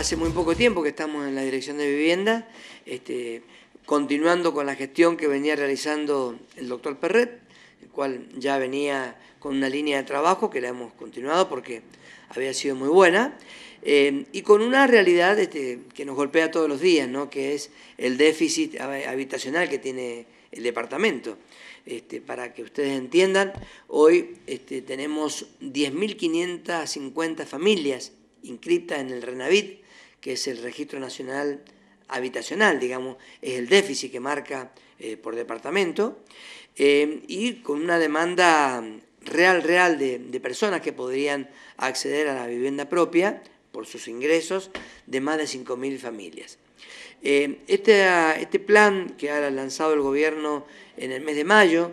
hace muy poco tiempo que estamos en la Dirección de Vivienda, este, continuando con la gestión que venía realizando el doctor Perret, el cual ya venía con una línea de trabajo que la hemos continuado porque había sido muy buena, eh, y con una realidad este, que nos golpea todos los días, que es el déficit habitacional que tiene el departamento. Este, para que ustedes entiendan, hoy tenemos 10.550 familias inscritas en el RENAVIT, que es el Registro Nacional Habitacional, digamos, es el déficit que marca eh, por departamento, eh, y con una demanda real, real de, personas que podrían acceder a la vivienda propia por sus ingresos de más de 5.000 familias. Eh, este, este, plan que ha lanzado el gobierno en el mes de mayo,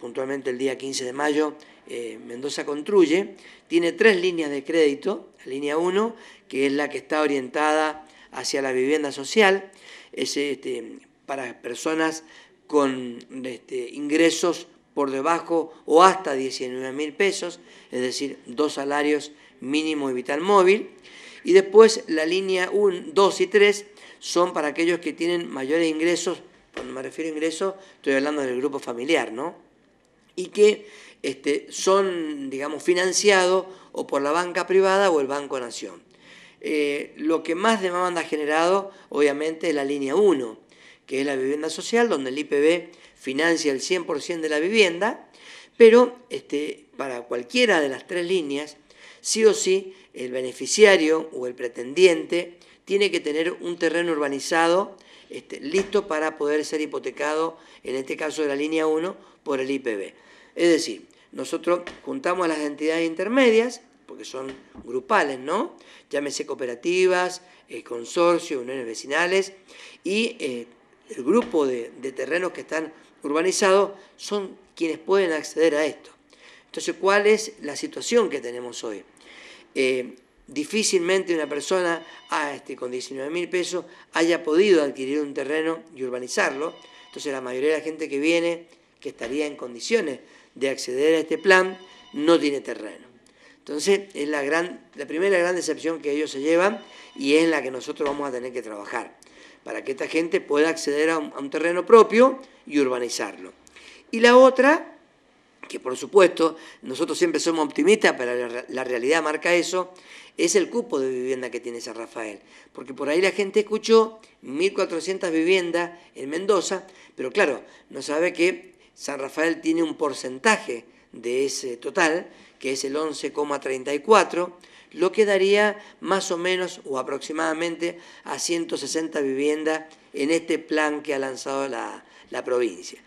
puntualmente el día 15 de mayo, eh, Mendoza Construye, tiene tres líneas de crédito. La línea 1, que es la que está orientada hacia la vivienda social, es este, para personas con este, ingresos por debajo o hasta 19 mil pesos, es decir, dos salarios mínimo y vital móvil. Y después la línea 1, 2 y 3 son para aquellos que tienen mayores ingresos, cuando me refiero a ingresos estoy hablando del grupo familiar, ¿no? y que este, son, digamos, financiados o por la banca privada o el Banco Nación. Eh, lo que más demanda ha generado, obviamente, es la línea 1, que es la vivienda social, donde el IPB financia el 100% de la vivienda, pero este, para cualquiera de las tres líneas, sí o sí el beneficiario o el pretendiente tiene que tener un terreno urbanizado este, listo para poder ser hipotecado, en este caso de la línea 1, por el IPB. Es decir, nosotros juntamos a las entidades intermedias, porque son grupales, ¿no? Llámese cooperativas, eh, consorcios, uniones vecinales, y eh, el grupo de terrenos que están urbanizados son quienes pueden acceder a esto. Entonces, ¿cuál es la situación que tenemos hoy? Eh, difícilmente una persona ah, este, con 19 mil pesos haya podido adquirir un terreno y urbanizarlo. Entonces la mayoría de la gente que viene, que estaría en condiciones de acceder a este plan, no tiene terreno. Entonces es la, gran, la primera gran decepción que ellos se llevan y es en la que nosotros vamos a tener que trabajar para que esta gente pueda acceder a un terreno propio y urbanizarlo. Y la otra que por supuesto nosotros siempre somos optimistas, pero la realidad marca eso, es el cupo de vivienda que tiene San Rafael. Porque por ahí la gente escuchó 1.400 viviendas en Mendoza, pero claro, no sabe que San Rafael tiene un porcentaje de ese total, que es el 11,34 lo que daría más o menos o aproximadamente a 160 viviendas en este plan que ha lanzado la, la provincia.